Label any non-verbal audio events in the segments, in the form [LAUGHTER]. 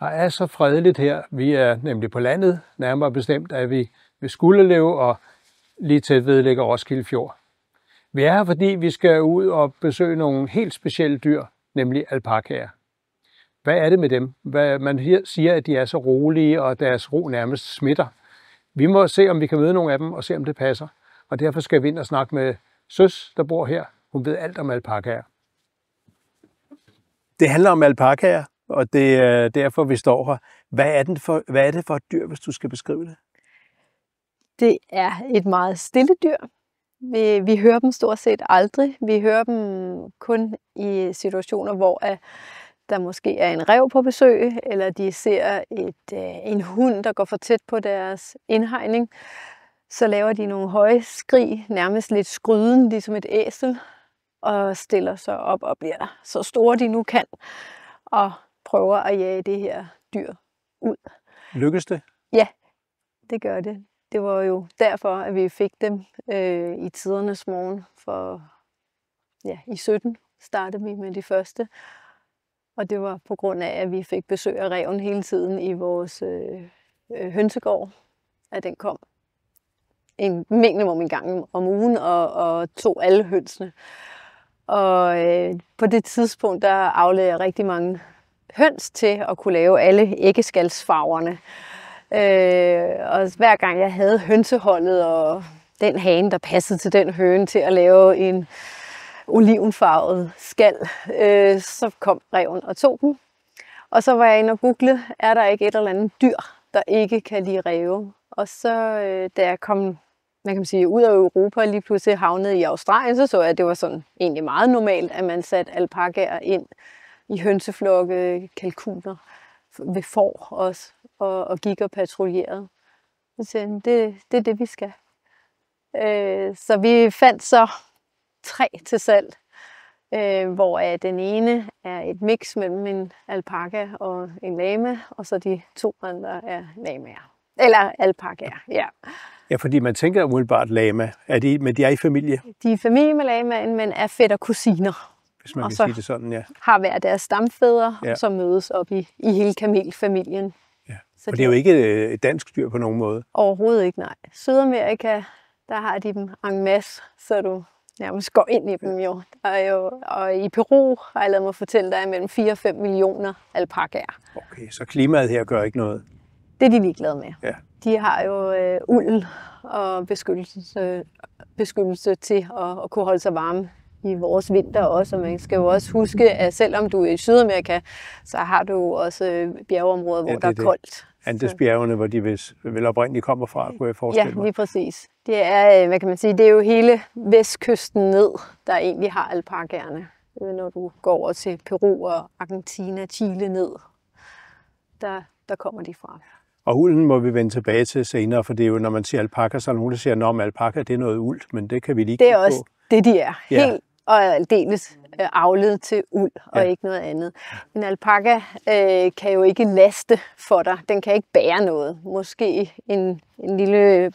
Der er så fredeligt her. Vi er nemlig på landet, nærmere bestemt er vi ved Skuldelev og lige tæt ligger Roskilde Fjord. Vi er her, fordi vi skal ud og besøge nogle helt specielle dyr, nemlig alpakaer. Hvad er det med dem? Hvad man her siger, at de er så rolige, og deres ro nærmest smitter. Vi må se, om vi kan møde nogle af dem, og se, om det passer. Og derfor skal vi ind og snakke med Søs, der bor her. Hun ved alt om alpakaer. Det handler om alpakaer, og det er derfor, vi står her. Hvad er, den for, hvad er det for et dyr, hvis du skal beskrive det? Det er et meget stille dyr. Vi, vi hører dem stort set aldrig. Vi hører dem kun i situationer, hvor at øh, der måske er en rev på besøg, eller de ser et, øh, en hund, der går for tæt på deres indhegning. Så laver de nogle høje skrig, nærmest lidt skryden, ligesom et æsel, og stiller sig op og bliver så store de nu kan. Og prøver at jage det her dyr ud. Lykkedes det? Ja, det gør det. Det var jo derfor, at vi fik dem øh, i tidernes morgen. For ja, i 17 startede vi med de første. Og det var på grund af, at vi fik besøg af reven hele tiden i vores øh, øh, hønsegård, at den kom en minimum en gang om ugen og, og tog alle hønsene. Og øh, på det tidspunkt, der aflagde jeg rigtig mange høns til at kunne lave alle æggeskalsfarverne. Øh, og hver gang jeg havde hønseholdet og den hane, der passede til den høne til at lave en olivenfarvet skal, øh, så kom reven og tog den. Og så var jeg inde og google, er der ikke et eller andet dyr, der ikke kan lide ræve? Og så øh, da jeg kom man kan sige, ud af Europa og lige pludselig havnede i Australien, så så jeg, at det var sådan egentlig meget normalt, at man satte alpakaer ind i hønseflokke, kalkuner, ved får os og, og gik og patruljerede. Så sagde han, det, det er det, vi skal. Øh, så vi fandt så tre til salg, øh, hvor øh, den ene er et mix mellem en alpaka og en lama, og så de to andre er lamaer. Eller alpakaer, ja. Ja, fordi man tænker umiddelbart lama. Er de, men de er i familie? De er i familie med lamaen, men er fætter kusiner hvis man og kan sige det sådan, ja. har hver deres stamfædre, ja. som mødes op i, i hele kamelfamilien. Ja. Så og det er jo ikke øh, et dansk dyr på nogen måde. Overhovedet ikke, nej. Sydamerika, der har de dem en masse, så du nærmest går ind i dem jo. Der er jo og i Peru har jeg lavet mig fortælle, der er mellem 4 og 5 millioner alpakaer. Okay, så klimaet her gør ikke noget? Det er de ligeglade med. Ja. De har jo øh, uld og beskyttelse, beskyttelse til at, at kunne holde sig varme i vores vinter også, og man skal jo også huske, at selvom du er i Sydamerika, så har du også øh, bjergeområder, hvor ja, det er der er koldt. Andesbjergene, hvor de vel, vel oprindeligt kommer fra, kunne jeg forestille mig. Ja, lige præcis. Det er, øh, hvad kan man sige, det er jo hele vestkysten ned, der egentlig har alpakerne. Øh, når du går over til Peru og Argentina, Chile ned, der, der kommer de fra. Og ulden må vi vende tilbage til senere, for det er jo, når man siger alpaka, så er der nogen, der siger, at alpaka det er noget uld, men det kan vi lige Det er også på. det, de er. Ja. Helt og aldeles mm. øh, afledt til uld og ja. ikke noget andet. En alpaka øh, kan jo ikke laste for dig. Den kan ikke bære noget. Måske en, en lille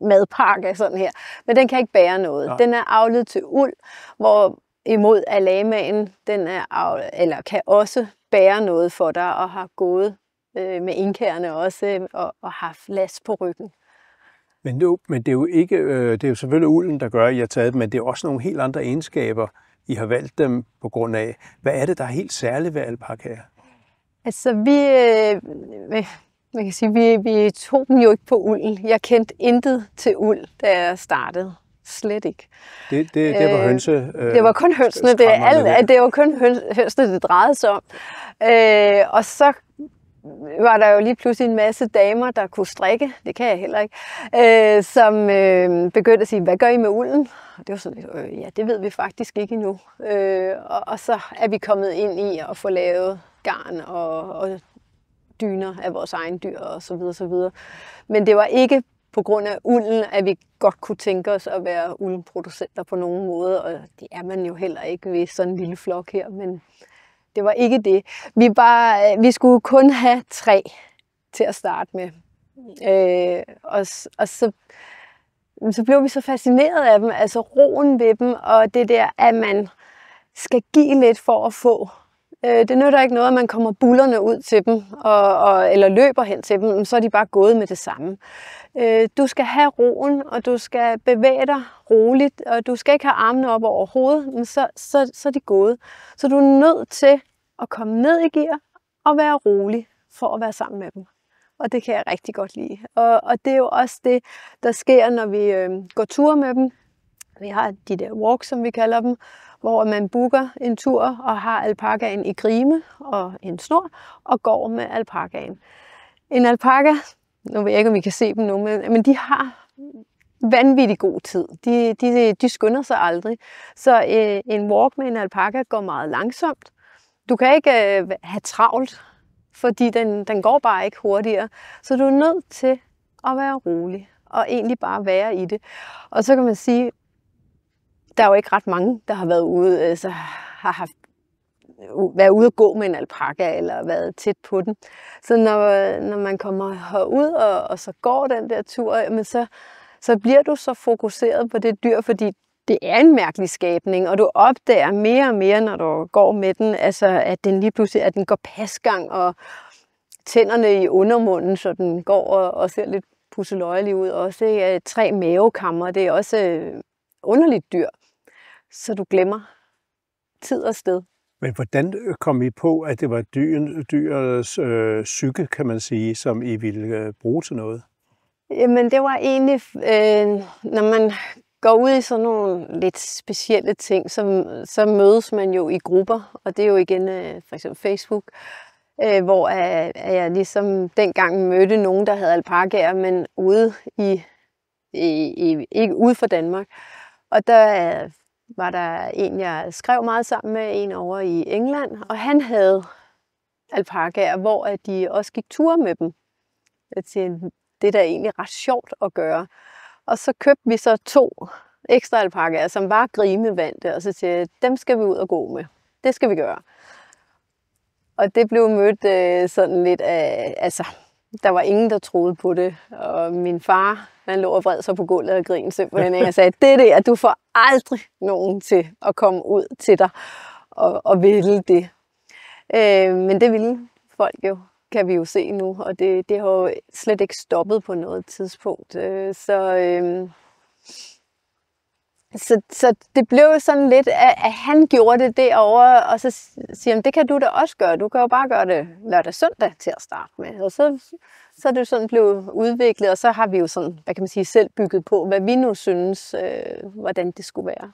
madpakke sådan her. Men den kan ikke bære noget. Ja. Den er afledt til uld, hvor imod alamaen, den er af, eller kan også bære noget for dig og har gået øh, med indkærne også øh, og, og haft last på ryggen. Men, nu, men det, er jo ikke, øh, det er jo selvfølgelig ulden, der gør, at I har taget dem, men det er også nogle helt andre egenskaber, I har valgt dem på grund af. Hvad er det, der er helt særligt ved alpakaer? Altså, vi, øh, man kan sige, vi, vi tog dem jo ikke på ulden. Jeg kendte intet til uld, da jeg startede. Slet ikke. Det, det, det var øh, hønse... Øh, det var kun hønsene. Det, alt, det var kun hønsene, det drejede sig om. Øh, og så var der jo lige pludselig en masse damer, der kunne strikke, det kan jeg heller ikke, øh, som øh, begyndte at sige, hvad gør I med ulden? Og det var sådan lidt, øh, ja, det ved vi faktisk ikke endnu. Øh, og, og så er vi kommet ind i at få lavet garn og, og dyner af vores egen dyr og så videre, så videre. Men det var ikke på grund af ulden, at vi godt kunne tænke os at være uldproducenter på nogen måde, og det er man jo heller ikke ved sådan en lille flok her, men det var ikke det. Vi, bare, øh, vi skulle kun have tre til at starte med. Øh, og, og så, så blev vi så fascineret af dem, altså roen ved dem, og det der, at man skal give lidt for at få. Øh, det nytter ikke noget, at man kommer bullerne ud til dem, og, og, eller løber hen til dem, så er de bare gået med det samme. Øh, du skal have roen, og du skal bevæge dig roligt, og du skal ikke have armene op over hovedet, men så, så, så er de gået. Så du er nødt til at komme ned i gear og være rolig for at være sammen med dem. Og det kan jeg rigtig godt lide. Og, og det er jo også det, der sker, når vi øh, går tur med dem. Vi har de der walks, som vi kalder dem, hvor man booker en tur og har alpakaen i grime og en snor og går med alpakaen. En alpaka, nu ved jeg ikke, om vi kan se dem nu, men, men de har vanvittig god tid. De, de, de skynder sig aldrig. Så øh, en walk med en alpaka går meget langsomt. Du kan ikke øh, have travlt, fordi den, den går bare ikke hurtigere. Så du er nødt til at være rolig og egentlig bare være i det. Og så kan man sige, der er jo ikke ret mange, der har været ude, altså, har haft været ude at gå med en alpaka eller været tæt på den. Så når, når man kommer herud og, og så går den der tur, jamen så, så bliver du så fokuseret på det dyr, fordi det er en mærkelig skabning, og du opdager mere og mere, når du går med den, altså at den lige pludselig at den går pasgang, og tænderne i undermunden, så den går og, og ser lidt pusseløjelig ud. Også ikke? Øh, tre mavekammer, det er også øh, underligt dyr så du glemmer tid og sted. Men hvordan kom I på, at det var dyren, dyrets øh, psyke, kan man sige, som I ville øh, bruge til noget? Jamen, det var egentlig, øh, når man går ud i sådan nogle lidt specielle ting, så, så mødes man jo i grupper, og det er jo igen øh, for eksempel Facebook, øh, hvor jeg, øh, jeg ligesom dengang mødte nogen, der havde alpakaer, men ude i, i, i ikke ude for Danmark. Og der var der en, jeg skrev meget sammen med, en over i England, og han havde alpakaer, hvor at de også gik ture med dem. Jeg tænkte, det er da egentlig ret sjovt at gøre. Og så købte vi så to ekstra alpakaer, som var grimevante, og så til dem skal vi ud og gå med. Det skal vi gøre. Og det blev mødt øh, sådan lidt af, altså, der var ingen, der troede på det. Og min far, han lå og vred sig på gulvet og grinede simpelthen. jeg sagde, det er det, at du får aldrig nogen til at komme ud til dig og, og ville det. Øh, men det ville folk jo, kan vi jo se nu. Og det, det har jo slet ikke stoppet på noget tidspunkt. Øh, så... Øh, så, så det blev sådan lidt, at, at han gjorde det derovre, og så siger han, det kan du da også gøre, du kan jo bare gøre det lørdag søndag til at starte med. Og så, så er det sådan blevet udviklet, og så har vi jo sådan, hvad kan man sige, selv bygget på, hvad vi nu synes, øh, hvordan det skulle være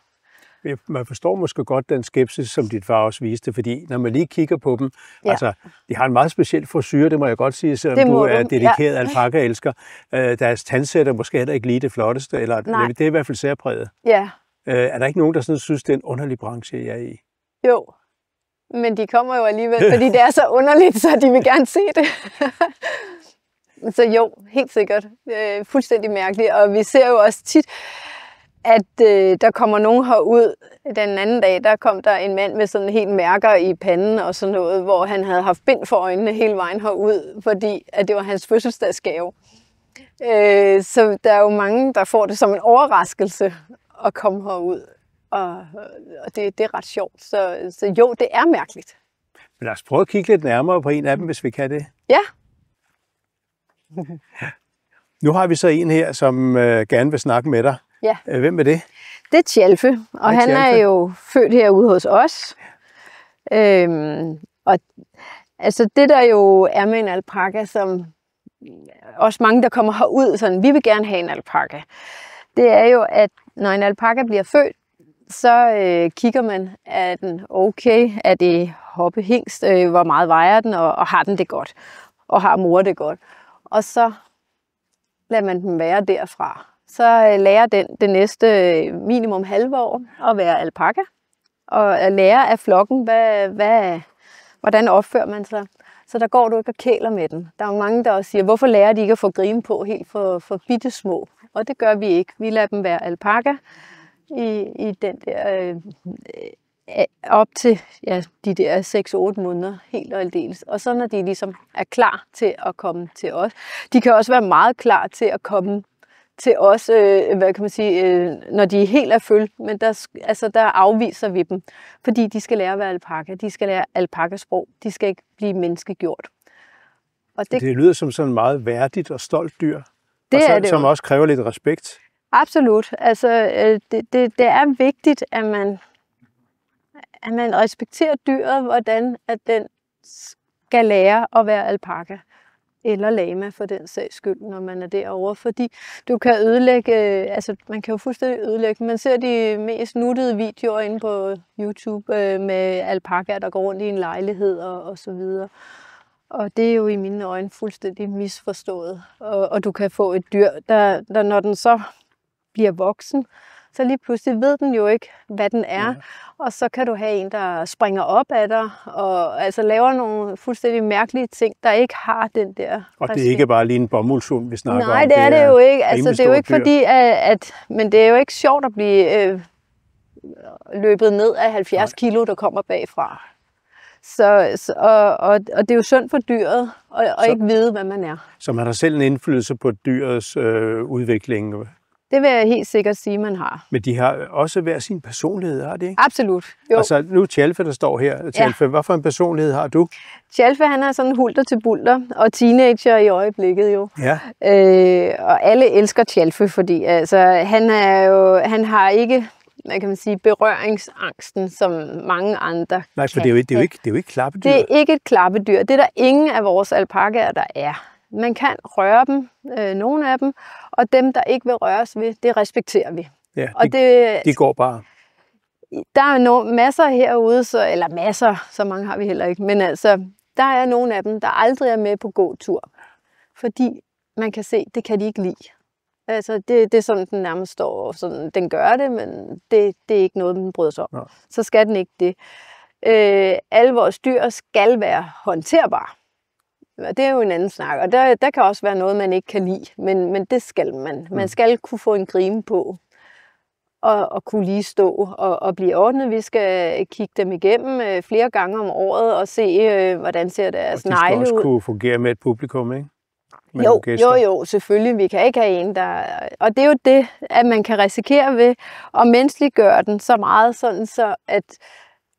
man forstår måske godt den skepsis, som dit far også viste, fordi når man lige kigger på dem, ja. altså, de har en meget speciel frisyr, det må jeg godt sige, selvom du er dedikeret ja. alpaka-elsker. Øh, deres tandsæt er måske heller ikke lige det flotteste, eller Nej. det er i hvert fald særpræget. Ja. Øh, er der ikke nogen, der sådan synes, det er en underlig branche, jeg er i? Jo, men de kommer jo alligevel, fordi det er så underligt, så de vil gerne se det. [LAUGHS] så jo, helt sikkert. Øh, fuldstændig mærkeligt. Og vi ser jo også tit, at øh, der kommer nogen herud. Den anden dag, der kom der en mand med sådan helt mærker i panden og sådan noget, hvor han havde haft bind for øjnene hele vejen herud, fordi at det var hans fødselsdagsgave. Øh, så der er jo mange, der får det som en overraskelse at komme herud. Og, og det, det er ret sjovt. Så, så jo, det er mærkeligt. Men lad os prøve at kigge lidt nærmere på en af dem, hvis vi kan det. Ja. [LAUGHS] nu har vi så en her, som øh, gerne vil snakke med dig. Ja. Øh, hvem er det? Det er Tjalfe, og Hej, han Tjalfe. er jo født herude hos os. Øhm, og altså det, der jo er med en alpaka, som også mange, der kommer herud, sådan, vi vil gerne have en alpaka, det er jo, at når en alpaka bliver født, så øh, kigger man, er den okay, er det hoppehængst, øh, hvor meget vejer den, og, og har den det godt, og har mor det godt. Og så lader man den være derfra så øh, lærer den det næste øh, minimum halve år at være alpaka. Og at lære af flokken, hvad, hvad, hvordan opfører man sig. Så der går du ikke og kæler med den. Der er mange, der også siger, hvorfor lærer de ikke at få grime på helt for, for bitte små? Og det gør vi ikke. Vi lader dem være alpaka i, i den der, øh, øh op til ja, de der 6-8 måneder, helt og aldeles. Og så når de ligesom er klar til at komme til os. De kan også være meget klar til at komme til også, øh, hvad kan man sige, øh, når de er helt af føl, men der, altså, der afviser vi dem, fordi de skal lære at være alpaka, de skal lære alpakasprog, de skal ikke blive menneskegjort. Og det, det lyder som sådan meget værdigt og stolt dyr, det og så, er det som jo. også kræver lidt respekt. Absolut. Altså, øh, det, det, det er vigtigt, at man, at man respekterer dyret, hvordan at den skal lære at være alpaka eller lama for den sags skyld, når man er derovre, fordi du kan ødelægge, øh, altså man kan jo fuldstændig ødelægge, man ser de mest nuttede videoer inde på YouTube øh, med alpaka, der går rundt i en lejlighed og, og så videre. Og det er jo i mine øjne fuldstændig misforstået. Og, og du kan få et dyr, der, der når den så bliver voksen, øh, så lige pludselig ved den jo ikke, hvad den er. Ja. Og så kan du have en, der springer op af dig, og altså laver nogle fuldstændig mærkelige ting, der ikke har den der... Og det er ikke bare lige en bomuldshund, vi snakker Nej, om. Nej, det, det er det jo ikke. Altså, det er jo ikke dyr. fordi, at, at... Men det er jo ikke sjovt at blive øh, løbet ned af 70 Nej. kilo, der kommer bagfra. Så, så, og, og, og det er jo synd for dyret at, at så, ikke vide, hvad man er. Så man har selv en indflydelse på dyrets øh, udvikling? Det vil jeg helt sikkert sige, man har. Men de har også hver sin personlighed, har de ikke? Absolut, jo. Altså nu Tjalfe, der står her. Tjalfe, ja. hvad for en personlighed har du? Tjalfe, han er sådan hulter til bulter, og teenager i øjeblikket jo. Ja. Øh, og alle elsker Tjalfe, fordi altså, han, er jo, han har ikke hvad kan man sige, berøringsangsten, som mange andre Nej, for kan. det er jo, det er jo ikke, det er jo ikke klappedyr. Det er ikke et klappedyr. Det er der ingen af vores alpakaer, der er man kan røre dem, øh, nogle af dem, og dem, der ikke vil røres ved, det respekterer vi. Ja, og de, det, de går bare. Der er no, masser herude, så, eller masser, så mange har vi heller ikke, men altså, der er nogle af dem, der aldrig er med på god tur, fordi man kan se, det kan de ikke lide. Altså, det, det er sådan, den nærmest står, og sådan, den gør det, men det, det er ikke noget, den bryder sig om. Nej. Så skal den ikke det. Øh, alle vores dyr skal være håndterbare det er jo en anden snak, og der, der kan også være noget, man ikke kan lide, men, men det skal man. Man mm. skal kunne få en grime på, og, og kunne lige stå og, og blive ordnet. Vi skal kigge dem igennem øh, flere gange om året og se, øh, hvordan ser deres negle ud. Og de skal også ud. kunne fungere med et publikum, ikke? Med jo, jo, jo, selvfølgelig. Vi kan ikke have en, der... Og det er jo det, at man kan risikere ved at menneskeliggøre den så meget, sådan så at,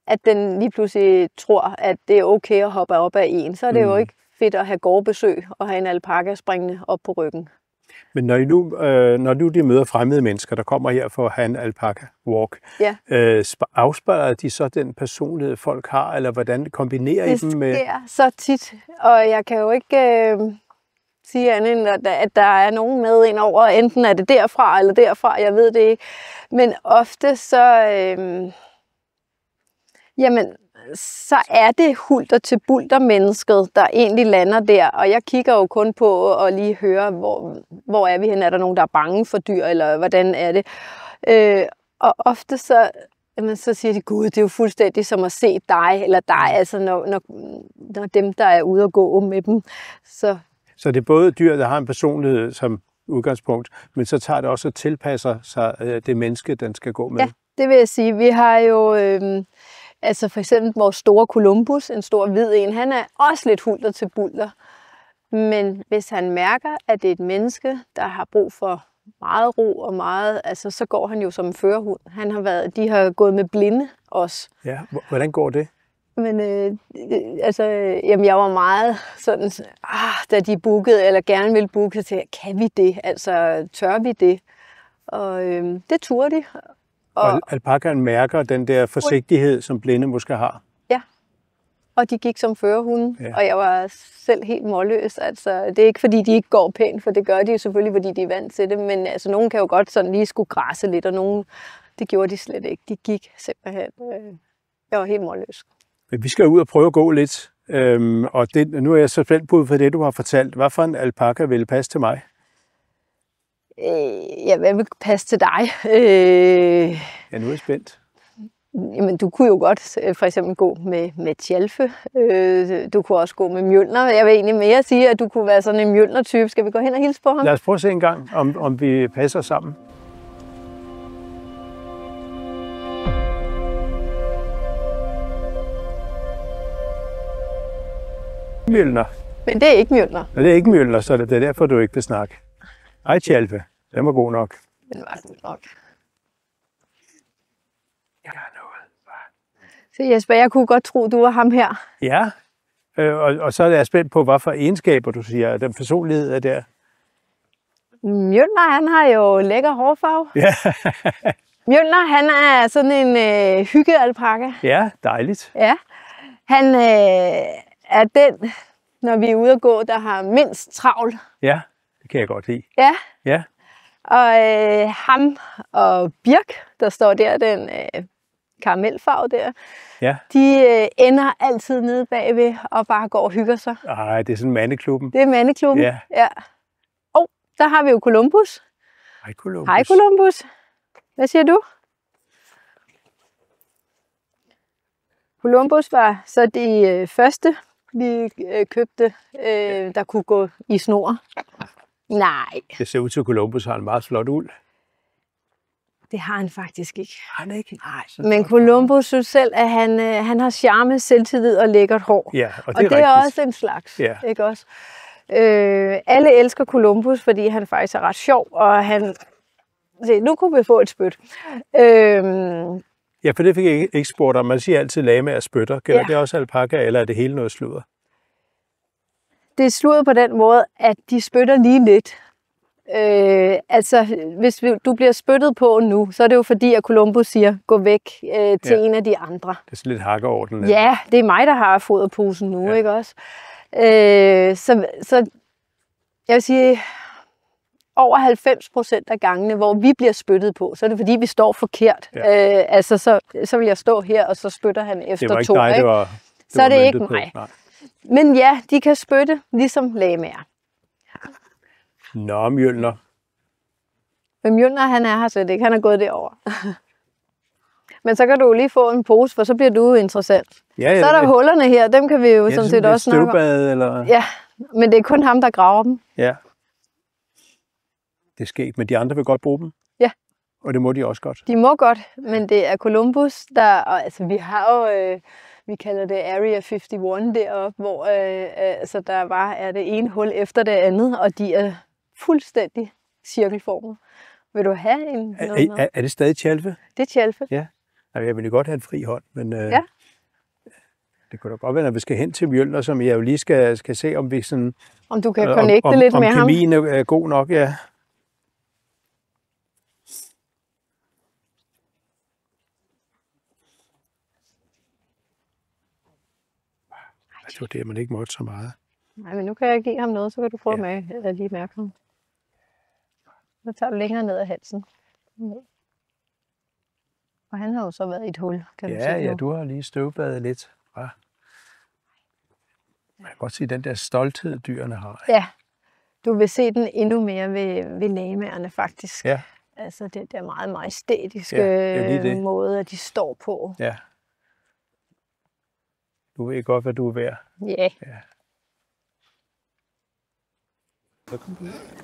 at den lige pludselig tror, at det er okay at hoppe op af en. Så er det mm. jo ikke fedt at have gårdbesøg og have en alpaka springende op på ryggen. Men når, I nu, øh, når nu de møder fremmede mennesker, der kommer her for at have en alpaka walk, ja. øh, afspejler de så den personlighed, folk har, eller hvordan kombinerer det I dem med... Det sker så tit, og jeg kan jo ikke øh, sige andet end, at, at der er nogen med ind over, enten er det derfra eller derfra, jeg ved det ikke. Men ofte så... Øh, jamen, så er det hulter til bulter mennesket, der egentlig lander der. Og jeg kigger jo kun på og lige høre, hvor, hvor er vi hen? Er der nogen, der er bange for dyr, eller hvordan er det? Øh, og ofte så, jamen, så siger de, gud, det er jo fuldstændig som at se dig eller dig, altså når, når, når dem, der er ude og gå med dem. Så. så det er både dyr, der har en personlighed som udgangspunkt, men så tager det også at tilpasser sig øh, det menneske, den skal gå med. Ja, det vil jeg sige. Vi har jo... Øh, Altså for eksempel vores store Columbus, en stor hvid en, han er også lidt hulter til bulter. Men hvis han mærker, at det er et menneske, der har brug for meget ro og meget, altså så går han jo som en førerhund. Han har været, de har gået med blinde også. Ja, hvordan går det? Men øh, øh, altså, jamen, jeg var meget sådan, ah, da de bookede, eller gerne ville booke, så tænkte jeg, kan vi det? Altså, tør vi det? Og øh, det turde de. Og, og alpakaen mærker den der forsigtighed, som blinde måske har. Ja, og de gik som førerhunde, ja. og jeg var selv helt målløs. Altså, det er ikke, fordi de ikke går pænt, for det gør de jo selvfølgelig, fordi de er vant til det, men altså, nogen kan jo godt sådan lige skulle græsse lidt, og nogen, det gjorde de slet ikke. De gik simpelthen. Øh, jeg var helt målløs. Vi skal ud og prøve at gå lidt, øhm, og det, nu er jeg så spændt på for det, du har fortalt. Hvad for en alpaka ville passe til mig? øh, ja, hvad vil passe til dig? [LAUGHS] Øh, ja, nu er jeg spændt. Jamen, du kunne jo godt øh, for eksempel gå med, med Tjalfe. Øh, du kunne også gå med Mjølner. Jeg vil egentlig mere sige, at du kunne være sådan en Mjølner-type. Skal vi gå hen og hilse på ham? Lad os prøve at se en gang, om, om vi passer sammen. Mjølner. Men det er ikke Mjølner. Nej, det er ikke Mjølner, så det er derfor, du ikke vil snakke. Ej, Tjalpe. Den var god nok. Den var god nok. Jeg har noget. Så Jesper, jeg kunne godt tro, du var ham her. Ja, øh, og, og så er jeg spændt på, hvad for egenskaber du siger, den personlighed er der. Mjølner, han har jo lækker hårfarve. Ja. [LAUGHS] Mjølner, han er sådan en øh, hyggealpakke. Ja, dejligt. Ja. Han øh, er den, når vi er ude at gå, der har mindst travl. Ja kan jeg godt lide. Ja. Ja. Og øh, ham og Birk, der står der, den øh, karamelfarve der, ja. de øh, ender altid nede bagved og bare går og hygger sig. Nej, det er sådan mandeklubben. Det er mandeklubben, ja. ja. Og der har vi jo Columbus. Hej Columbus. Hej Columbus. Hvad siger du? Columbus var så de øh, første, vi øh, købte, øh, der kunne gå i snor. Nej. Det ser ud til, at Columbus har en meget flot uld. Det har han faktisk ikke. Han er ikke? Nej. Men Columbus synes selv, at han, øh, han har charme, selvtillid og lækkert hår. Ja, og det, og er, det er også en slags, ja. ikke også? Øh, alle elsker Columbus, fordi han faktisk er ret sjov, og han... Se, nu kunne vi få et spyt. Øh, ja, for det fik jeg ikke spurgt om. Man siger altid, at lame er spytter. Gælder ja. det også alpaka, eller er det hele noget sludder? det er slået på den måde, at de spytter lige lidt. Øh, altså, hvis vi, du bliver spyttet på nu, så er det jo fordi, at Columbus siger, gå væk øh, til ja. en af de andre. Det er sådan lidt hakkeorden. Ja, det er mig, der har foderposen nu, ja. ikke også? Øh, så, så jeg vil sige, over 90 procent af gangene, hvor vi bliver spyttet på, så er det fordi, vi står forkert. Ja. Øh, altså, så, så vil jeg stå her, og så spytter han efter to. Det var ikke to, dig, ikke? det var, det så var det ikke mig. Nej. Men ja, de kan spytte, ligesom lamaer. Nå, Mjølner. Men Mjølner, han er her slet ikke. Han er gået derover. [LAUGHS] Men så kan du jo lige få en pose, for så bliver du interessant. Ja, ja, så er der ja. hullerne her, dem kan vi jo ja, sådan set også snakke om. eller... Ja, men det er kun ham, der graver dem. Ja. Det er sket, men de andre vil godt bruge dem. Ja. Og det må de også godt. De må godt, men det er Columbus, der... Og, altså, vi har jo... Øh, vi kalder det Area 51 deroppe, hvor øh, altså, der bare er det ene hul efter det andet, og de er fuldstændig cirkelformet. Vil du have en? Er, noget, er, er det stadig Tjalfe? Det er Tjalfe. Ja. Altså, jeg vil godt have en fri hånd, men øh, ja. det kunne da godt være, når vi skal hen til Mjølner, som jeg jo lige skal, skal se, om vi sådan... Om du kan øh, connecte om, lidt om, med ham. Om kemien er god nok, ja. det var det, man ikke måtte så meget. Nej, men nu kan jeg give ham noget, så kan du prøve ja. med, eller lige mærke ham. Så tager du længere ned af halsen. Og han har jo så været i et hul, kan ja, du sige. Ja, ja, du har lige støvbadet lidt Hva? man kan godt sige, den der stolthed, dyrene har. Ja, du vil se den endnu mere ved, ved lamagerne faktisk. Ja. Altså den der meget majestætiske ja, det det. Øh, måde, at de står på. Ja. Du ved godt, hvad du er værd. Yeah. Ja.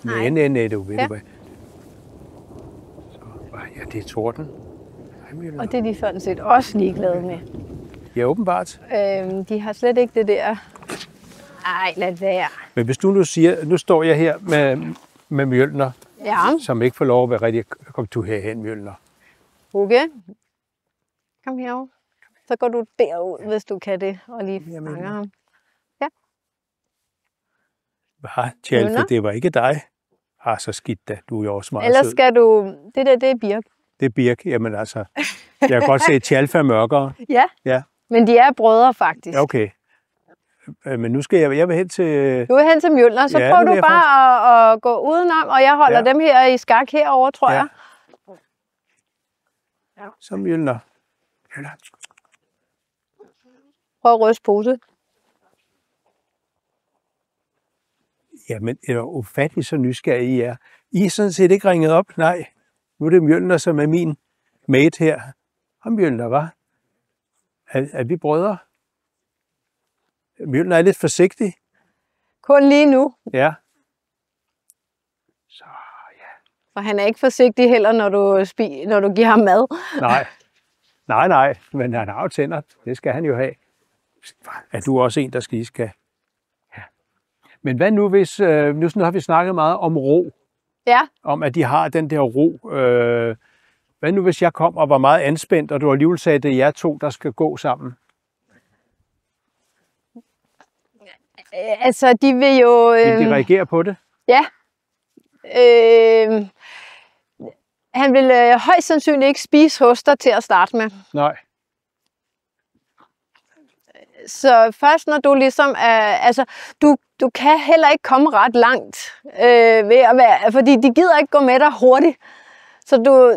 Nej, nej, nej, du ved ja. hvad. Så, ja, det er torden. og det er de sådan set også ligeglade med. Ja, åbenbart. Øhm, de har slet ikke det der. Ej, lad være. Men hvis du nu siger, nu står jeg her med, med Mjølner, ja. som ikke får lov at være rigtig. Kom du herhen, Mjølner. Okay. Kom herover. Så går du derud, ja. hvis du kan det, og lige Jamen. fanger ham. Ja. Hvad, Tjalfe, det var ikke dig. Har ah, så skidt da. Du er jo også meget Ellers sød. skal du... Det der, det er birk. Det er birk. Jamen altså, jeg kan godt se, at Tjalfe er mørkere. [LAUGHS] Ja. ja, men de er brødre faktisk. Okay. Øh, men nu skal jeg, jeg vil hen til... Du vil hen til Mjølner, så ja, prøver du bare at, at, gå udenom, og jeg holder ja. dem her i skak herover tror ja. jeg. Ja. Så Mjølner. Mjølner, Prøv at ryste pose. Jamen, det er ufattelig så nysgerrig, I er. I er sådan set ikke ringet op. Nej, nu er det Mjølner, som er min mate her. Og Mjølner, var. Er, er vi brødre? Mjølner er lidt forsigtig. Kun lige nu. Ja. Så ja. For han er ikke forsigtig heller, når du, spi, når du giver ham mad. Nej. Nej, nej, men han har jo tænder. Det skal han jo have. Er du også en, der skal skal? Ja. Men hvad nu hvis, øh, nu, nu har vi snakket meget om ro, ja. om at de har den der ro. Øh, hvad nu hvis jeg kom og var meget anspændt, og du alligevel sagde, at det er jer to, der skal gå sammen? Altså, de vil jo... Øh... Vil de reagere på det? Ja. Øh... Han vil øh, højst sandsynligt ikke spise hoster til at starte med. Nej så først når du ligesom er, altså, du, du kan heller ikke komme ret langt øh, ved at være, fordi de gider ikke gå med dig hurtigt. Så du,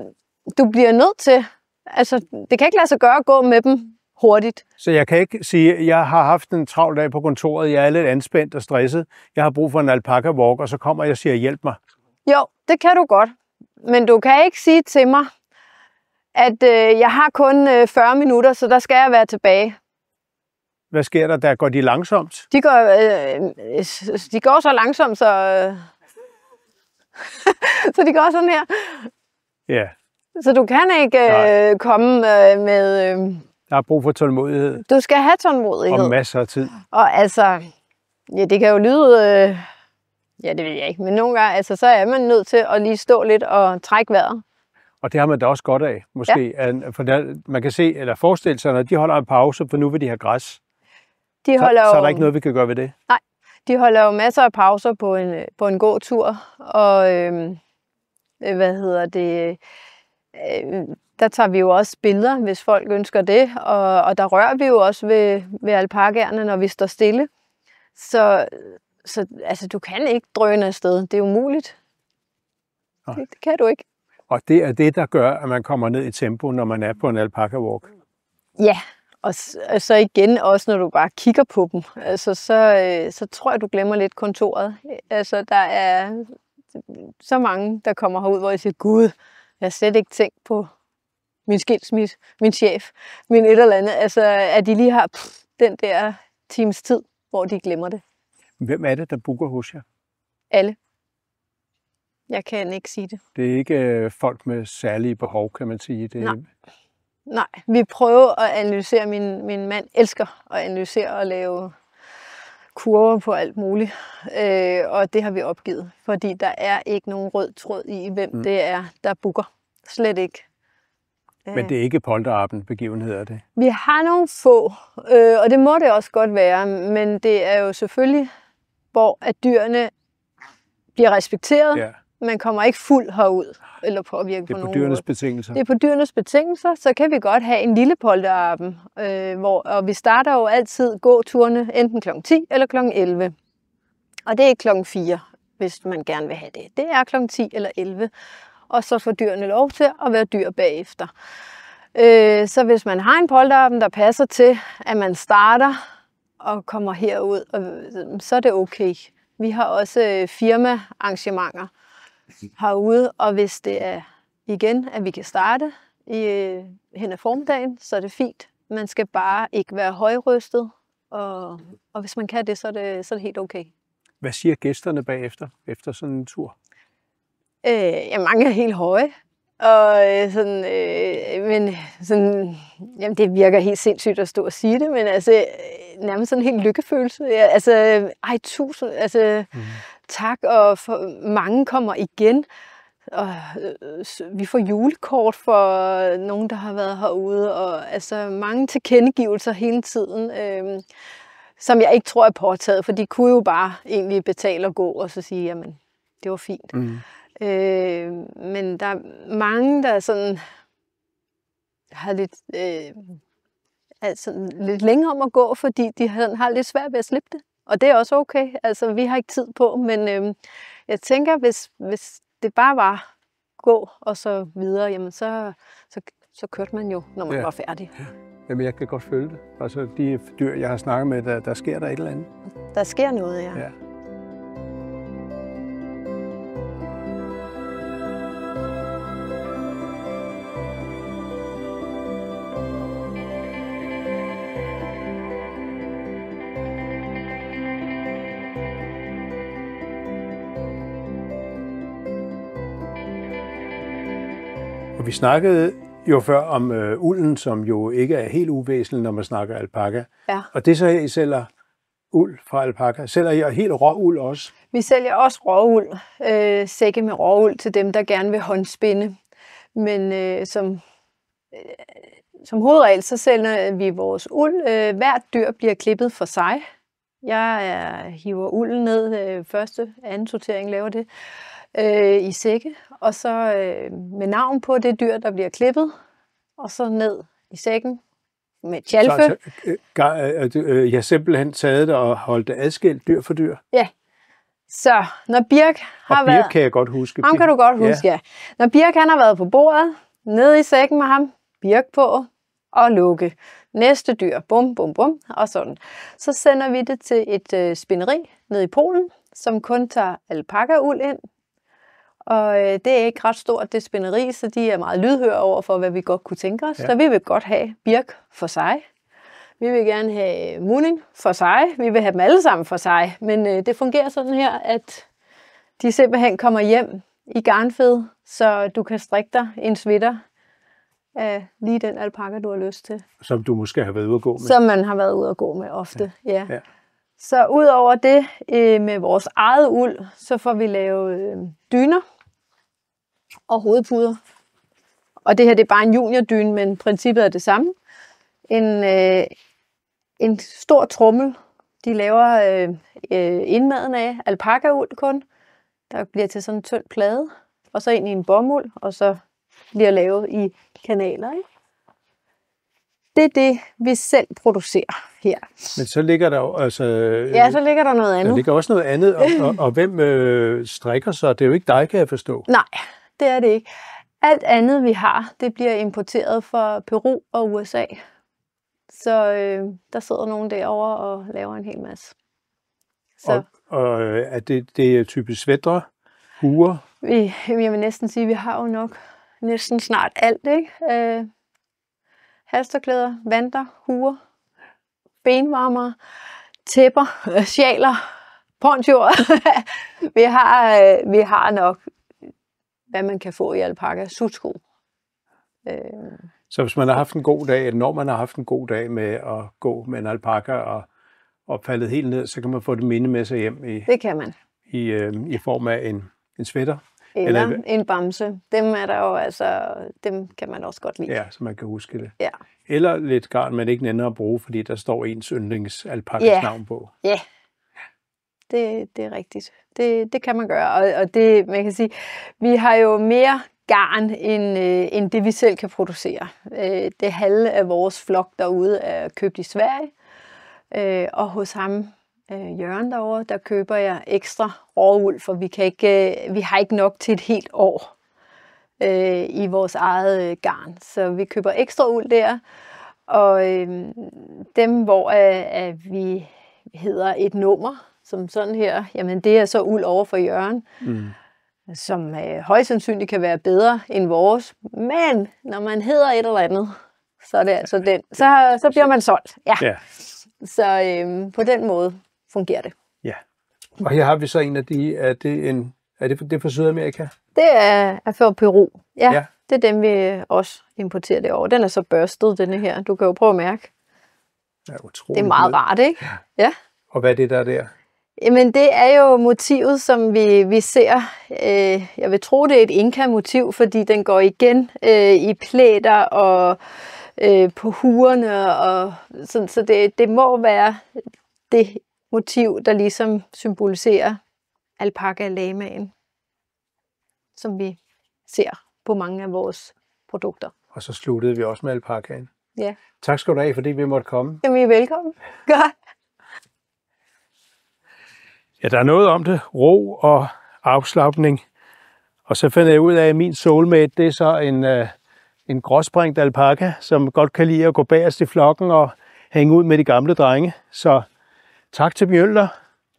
du bliver nødt til, altså, det kan ikke lade sig gøre at gå med dem hurtigt. Så jeg kan ikke sige, at jeg har haft en travl dag på kontoret, jeg er lidt anspændt og stresset, jeg har brug for en alpaka walk, og så kommer jeg og siger, hjælp mig. Jo, det kan du godt. Men du kan ikke sige til mig, at øh, jeg har kun øh, 40 minutter, så der skal jeg være tilbage. Hvad sker der? Der går de langsomt? De går, øh, de går så langsomt, så, øh, [LAUGHS] så de går sådan her. Ja. Så du kan ikke øh, komme øh, med... Øh, der er brug for tålmodighed. Du skal have tålmodighed. Og masser af tid. Og altså, ja, det kan jo lyde... Øh, ja, det ved jeg ikke. Men nogle gange, altså, så er man nødt til at lige stå lidt og trække vejret. Og det har man da også godt af, måske. Ja. For der, man kan se, eller forestille sig, når de holder en pause, for nu vil de have græs. De holder så, jo, så er der ikke noget, vi kan gøre ved det? Nej, de holder jo masser af pauser på en, øh, på en god tur, og øhm, øh, hvad hedder det, øh, der tager vi jo også billeder, hvis folk ønsker det, og, og der rører vi jo også ved, ved alpakkerne, når vi står stille. Så, så altså, du kan ikke drøne afsted, det er umuligt. Nej. Det, det kan du ikke. Og det er det, der gør, at man kommer ned i tempo, når man er på en alpaka walk? Ja, og så igen også, når du bare kigger på dem, altså, så, øh, så tror jeg, du glemmer lidt kontoret. Altså, der er så mange, der kommer herud, hvor jeg siger, Gud, jeg har slet ikke tænkt på min skilsmisse, min chef, min et eller andet. Altså, at de lige har pff, den der times tid, hvor de glemmer det. Hvem er det, der booker hos jer? Alle. Jeg kan ikke sige det. Det er ikke øh, folk med særlige behov, kan man sige. Det er, Nej. Nej, vi prøver at analysere. Min, min mand elsker at analysere og lave kurver på alt muligt. Øh, og det har vi opgivet, fordi der er ikke nogen rød tråd i, hvem mm. det er, der bukker. Slet ikke. Men det er øh. ikke polterappen begivenheder, det? Vi har nogle få, øh, og det må det også godt være, men det er jo selvfølgelig, hvor at dyrene bliver respekteret, ja. Man kommer ikke fuld herud, eller påvirket på nogen Det er på, på dyrenes måde. betingelser. Det er på dyrenes betingelser, så kan vi godt have en lille polterarben, øh, hvor, og vi starter jo altid gåturene enten kl. 10 eller kl. 11. Og det er kl. 4, hvis man gerne vil have det. Det er kl. 10 eller 11, og så får dyrene lov til at være dyr bagefter. Øh, så hvis man har en polterarben, der passer til, at man starter og kommer herud, og, øh, så er det okay. Vi har også øh, firmaarrangementer, herude. Og hvis det er igen, at vi kan starte i, øh, hen ad formdagen, så er det fint. Man skal bare ikke være højrystet, og, og hvis man kan det så, er det, så er det helt okay. Hvad siger gæsterne bagefter, efter sådan en tur? Øh, ja, mange er helt høje. Og øh, sådan, øh, men sådan, jamen det virker helt sindssygt at stå og sige det, men altså, øh, nærmest sådan en helt lykkefølelse. Ja, altså, ej, tusind, altså, mm tak, og for, mange kommer igen. Og, øh, vi får julekort for nogen, der har været herude, og altså mange tilkendegivelser hele tiden. Øh, som jeg ikke tror er påtaget, for de kunne jo bare egentlig betale og gå, og så sige, jamen, det var fint. Mm. Øh, men der er mange, der sådan har lidt, øh, altså, lidt længere om at gå, fordi de har, har lidt svært ved at slippe det. Og det er også okay. Altså, vi har ikke tid på, men øh, jeg tænker, hvis, hvis det bare var gå og så videre, jamen så, så, så kørte man jo, når man ja. var færdig. Ja. Jamen, jeg kan godt følge det. Altså, de dyr, jeg har snakket med, der, der sker der et eller andet. Der sker noget, ja. ja. vi snakkede jo før om øh, ulden, som jo ikke er helt uvæsentlig, når man snakker alpaka. Ja. Og det så I sælger uld fra alpaka. Sælger I helt rå uld også? Vi sælger også uld. øh, sække med uld til dem, der gerne vil håndspinde. Men øh, som, øh, som hovedregel, så sælger vi vores uld. Øh, hvert dyr bliver klippet for sig. Jeg øh, hiver ulden ned øh, første, anden sortering laver det øh, i sække, og så øh, med navn på det dyr, der bliver klippet, og så ned i sækken med tjalfe. Så, altså, øh, øh, jeg har simpelthen taget det og holdt det adskilt dyr for dyr? Ja. Så når Birk har og Birk været... kan jeg godt huske. Ham kan du godt huske, ja. ja. Når Birk han har været på bordet, ned i sækken med ham, Birk på og lukke. Næste dyr, bum, bum, bum, og sådan. Så sender vi det til et øh, spinderi ned i Polen, som kun tager alpaka-uld ind og øh, det er ikke ret stort, det spænderi, så de er meget lydhøre over for, hvad vi godt kunne tænke os. Ja. Så vi vil godt have Birk for sig. Vi vil gerne have Muning for sig. Vi vil have dem alle sammen for sig. Men øh, det fungerer sådan her, at de simpelthen kommer hjem i garnfed, så du kan strikke dig en svitter af lige den alpaka, du har lyst til. Som du måske har været ude at gå med. Som man har været ude at gå med ofte, ja. ja. ja. Så ud over det øh, med vores eget uld, så får vi lavet øh, dyner og hovedpuder. Og det her det er bare en juniordyne, men princippet er det samme. En, øh, en stor trommel, de laver øh, øh, indmaden af alpakauld kun, der bliver til sådan en tynd plade, og så ind i en bomuld, og så bliver lavet i kanaler. Ikke? Det er det, vi selv producerer her. Men så ligger der jo altså... Øh, ja, så ligger der noget andet. Der ligger også noget andet, og, og, og hvem øh, strikker så? Det er jo ikke dig, kan jeg forstå. Nej, det er det ikke. Alt andet, vi har, det bliver importeret fra Peru og USA. Så øh, der sidder nogen derovre og laver en hel masse. Så. Og, og øh, er det, det er typisk svætter, huer? Vi, jeg vil næsten sige, at vi har jo nok næsten snart alt. Ikke? Øh, halsterklæder, vanter, huer, benvarmer, tæpper, [LAUGHS] sjaler, ponchoer. [LAUGHS] vi, har, øh, vi har nok hvad man kan få i alpaka sutsko. Øh. Så hvis man har haft en god dag, når man har haft en god dag med at gå med en alpaka og, og faldet helt ned, så kan man få det minde med sig hjem i, det kan man. i, øh, i form af en, en sweater. Eller, eller en bamse. Dem er der jo altså, dem kan man også godt lide. Ja, så man kan huske det. Ja. Eller lidt garn, man ikke nænder at bruge, fordi der står ens yndlingsalpakkes ja. navn på. Ja, det, det er rigtigt. Det, det kan man gøre, og, og det, man kan sige, vi har jo mere garn, end, øh, end det vi selv kan producere. Øh, det halve af vores flok derude er købt i Sverige, øh, og hos ham, øh, Jørgen derovre, der køber jeg ekstra råuld, for vi, kan ikke, øh, vi har ikke nok til et helt år øh, i vores eget øh, garn. Så vi køber ekstra uld der, og øh, dem, hvor øh, vi hedder et nummer, som sådan her, jamen det er så uld over for Jørgen, mm. som øh, højst sandsynligt kan være bedre end vores. Men når man hedder et eller andet, så er det altså ja, den. Så, så bliver man solgt. Ja. ja. Så øh, på den måde fungerer det. Ja. Og her har vi så en af de, er det, en, er det, for, det er fra Sydamerika? Det er, er for Peru. Ja, ja, det er dem, vi også importerer det over. Den er så børstet, denne her. Du kan jo prøve at mærke. Ja, utrolig. Det er meget rart, ikke? Ja. ja. Og hvad er det, der er der? Jamen det er jo motivet, som vi, vi ser. Øh, jeg vil tro, det er et inka-motiv, fordi den går igen øh, i plæter og øh, på hurene. Og, så så det, det må være det motiv, der ligesom symboliserer alpaka-lamaen, som vi ser på mange af vores produkter. Og så sluttede vi også med alpakaen. Ja. Tak skal du have, fordi vi måtte komme. Jamen, I er velkommen. Godt. Ja, der er noget om det. Ro og afslappning. Og så finder jeg ud af, at min soulmate, det er så en, øh, en gråsprængt alpaka, som godt kan lide at gå bagerst i flokken og hænge ud med de gamle drenge. Så tak til Mjølner,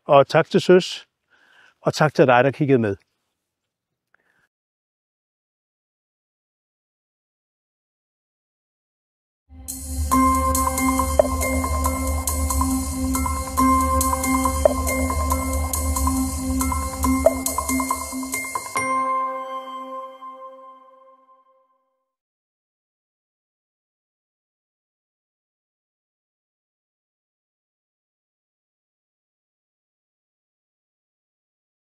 og tak til Søs, og tak til dig, der kiggede med.